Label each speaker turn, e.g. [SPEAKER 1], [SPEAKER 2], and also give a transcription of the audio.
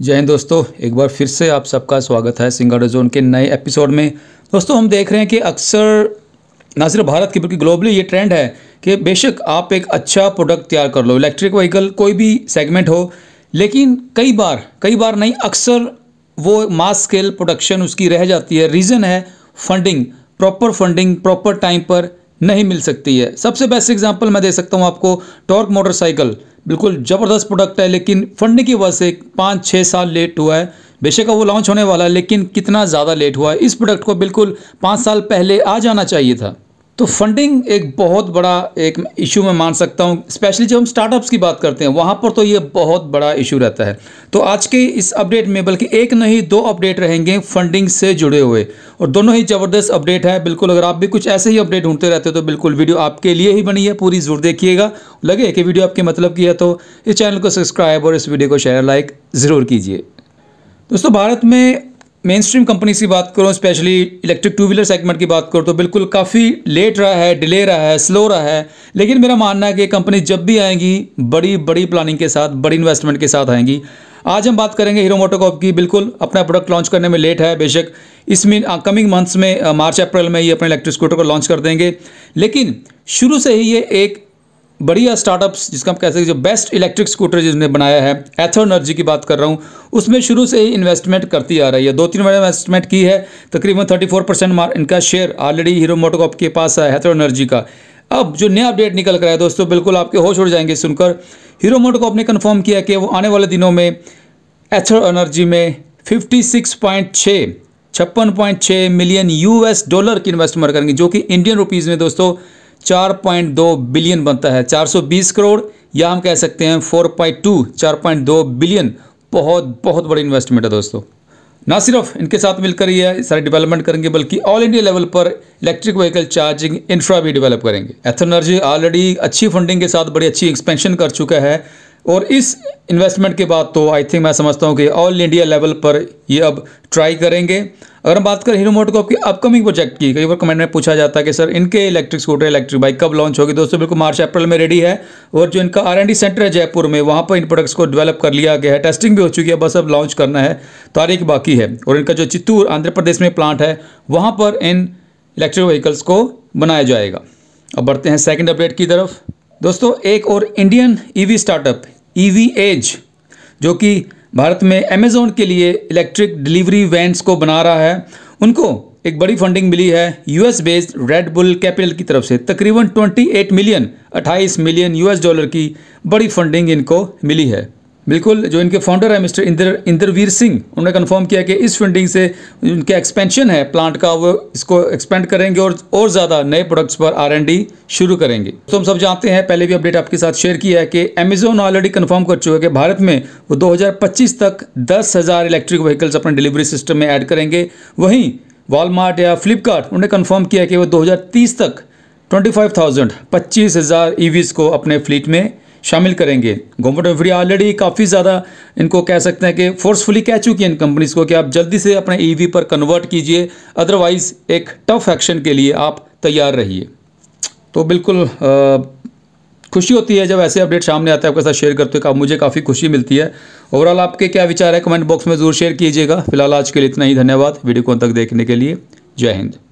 [SPEAKER 1] जय हिंद दोस्तों एक बार फिर से आप सबका स्वागत है सिंगर जोन के नए एपिसोड में दोस्तों हम देख रहे हैं कि अक्सर ना सिर्फ भारत की बल्कि ग्लोबली ये ट्रेंड है कि बेशक आप एक अच्छा प्रोडक्ट तैयार कर लो इलेक्ट्रिक व्हीकल कोई भी सेगमेंट हो लेकिन कई बार कई बार नहीं अक्सर वो मास स्केल प्रोडक्शन उसकी रह जाती है रीज़न है funding proper funding proper time पर नहीं मिल सकती है सबसे बेस्ट एग्जांपल मैं दे सकता हूँ आपको टॉर्क मोटरसाइकिल बिल्कुल ज़बरदस्त प्रोडक्ट है लेकिन फंडिंग की वजह से पाँच छः साल लेट हुआ है बेशक वो लॉन्च होने वाला है लेकिन कितना ज़्यादा लेट हुआ है इस प्रोडक्ट को बिल्कुल पाँच साल पहले आ जाना चाहिए था तो फंडिंग एक बहुत बड़ा एक इशू मैं मान सकता हूँ स्पेशली जब हम स्टार्टअप्स की बात करते हैं वहाँ पर तो ये बहुत बड़ा इशू रहता है तो आज के इस अपडेट में बल्कि एक नहीं दो अपडेट रहेंगे फंडिंग से जुड़े हुए और दोनों ही ज़बरदस्त अपडेट है बिल्कुल अगर आप भी कुछ ऐसे ही अपडेट ढूंढते रहते हो तो बिल्कुल वीडियो आपके लिए ही बनी है पूरी ज़रूर देखिएगा लगे कि वीडियो आपके मतलब की है तो इस चैनल को सब्सक्राइब और इस वीडियो को शेयर लाइक ज़रूर कीजिए दोस्तों भारत में मेन स्ट्रीम कंपनीज की बात करूँ specially electric two wheeler segment की बात करूँ तो बिल्कुल काफ़ी लेट रहा है डिले रहा है स्लो रहा है लेकिन मेरा मानना है कि कंपनी जब भी आएंगी बड़ी बड़ी प्लानिंग के साथ बड़ी इन्वेस्टमेंट के साथ आएंगी आज हम बात करेंगे हीरो मोटोकॉप की बिल्कुल अपना प्रोडक्ट लॉन्च करने में लेट है बेशक इसमें कमिंग मंथ्स में मार्च अप्रैल में ये अपने इलेक्ट्रिक स्कूटर को लॉन्च कर देंगे लेकिन शुरू से ही ये एक बढ़िया स्टार्टअप्स जिसका हम कह सकते जो बेस्ट इलेक्ट्रिक स्कूटर जिसने बनाया है एथो एनर्जी की बात कर रहा हूँ उसमें शुरू से ही इन्वेस्टमेंट करती आ रही है दो तीन बार इन्वेस्टमेंट की है तकरीबन थर्टी फोर परसेंट इनका शेयर ऑलरेडी हीरो मोटोकॉप के पास है एथो एनर्जी का अब जो नया अपडेट निकल कर है दोस्तों बिल्कुल आपके होश उड़ जाएंगे सुनकर हीरो मोटोकॉप ने कन्फर्म किया कि वो आने वाले दिनों में एथो एनर्जी में फिफ्टी सिक्स पॉइंट छप्पन पॉइंट छः मिलियन यूएस डॉलर की इन्वेस्टमेंट करेंगे जो कि इंडियन रुपीज़ में दोस्तों 4.2 बिलियन बनता है 420 करोड़ या हम कह सकते हैं 4.2 4.2 बिलियन बहुत बहुत बड़ी इन्वेस्टमेंट है दोस्तों ना सिर्फ इनके साथ मिलकर ये सारे डेवलपमेंट करेंगे बल्कि ऑल इंडिया लेवल पर इलेक्ट्रिक व्हीकल चार्जिंग इंफ्रा भी डेवलप करेंगे एथनर्जी ऑलरेडी अच्छी फंडिंग के साथ बड़ी अच्छी एक्सपेंशन कर चुका है और इस इन्वेस्टमेंट के बाद तो आई थिंक मैं समझता हूँ कि ऑल इंडिया लेवल पर ये अब ट्राई करेंगे अगर हम बात करें हीरो मोटोकॉप के अपकमिंग प्रोजेक्ट की कई बार कमेंट में पूछा जाता है कि सर इनके इलेक्ट्रिक स्कूटर इलेक्ट्रिक बाइक कब लॉन्च होगी दोस्तों बिल्कुल मार्च अप्रैल में रेडी है और जो इनका आर सेंटर है जयपुर में वहाँ पर इन प्रोडक्ट्स को डेवलप कर लिया गया है टेस्टिंग भी हो चुकी है बस अब लॉन्च करना है तारीख बाकी है और इनका जो चित्तूर आंध्र प्रदेश में प्लांट है वहाँ पर इन इलेक्ट्रिक व्हीकल्स को बनाया जाएगा अब बढ़ते हैं सेकेंड अपडेट की तरफ दोस्तों एक और Indian EV startup EVage जो कि भारत में अमेजोन के लिए इलेक्ट्रिक डिलीवरी वैन्स को बना रहा है उनको एक बड़ी फंडिंग मिली है US based Red Bull capital की तरफ से तकरीबन 28 मिलियन 28 मिलियन यूएस डॉलर की बड़ी फंडिंग इनको मिली है बिल्कुल जो इनके फाउंडर है मिस्टर इंदर इंद्रवीर सिंह उन्होंने कन्फर्म किया कि इस फंडिंग से उनके एक्सपेंशन है प्लांट का वो इसको एक्सपेंड करेंगे और और ज़्यादा नए प्रोडक्ट्स पर आर शुरू करेंगे तो हम सब जानते हैं पहले भी अपडेट आपके साथ शेयर किया है कि अमेजोन ऑलरेडी कन्फर्म कर चुका है कि भारत में वो पच्चीस तक दस हज़ार इलेक्ट्रिक व्हीकल्स अपने डिलीवरी सिस्टम में ऐड करेंगे वहीं वॉलमार्ट या फ्लिपकार्ट उन्होंने कन्फर्म किया कि वो तीस तक 25,000 25,000 ईवीज़ को अपने फ्लीट में शामिल करेंगे गवर्नमेंट ऑफ इंडिया ऑलरेडी काफ़ी ज़्यादा इनको कह सकते हैं कि फोर्सफुली कह चुकी है इन कंपनीज़ को कि आप जल्दी से अपने ईवी e पर कन्वर्ट कीजिए अदरवाइज़ एक टफ एक्शन के लिए आप तैयार रहिए तो बिल्कुल आ, खुशी होती है जब ऐसे अपडेट सामने आते हैं आपके साथ शेयर करते हुए मुझे काफ़ी खुशी मिलती है ओवरऑल आपके क्या विचार है कमेंट बॉक्स में ज़रूर शेयर कीजिएगा फिलहाल आज के लिए इतना ही धन्यवाद वीडियो को तक देखने के लिए जय हिंद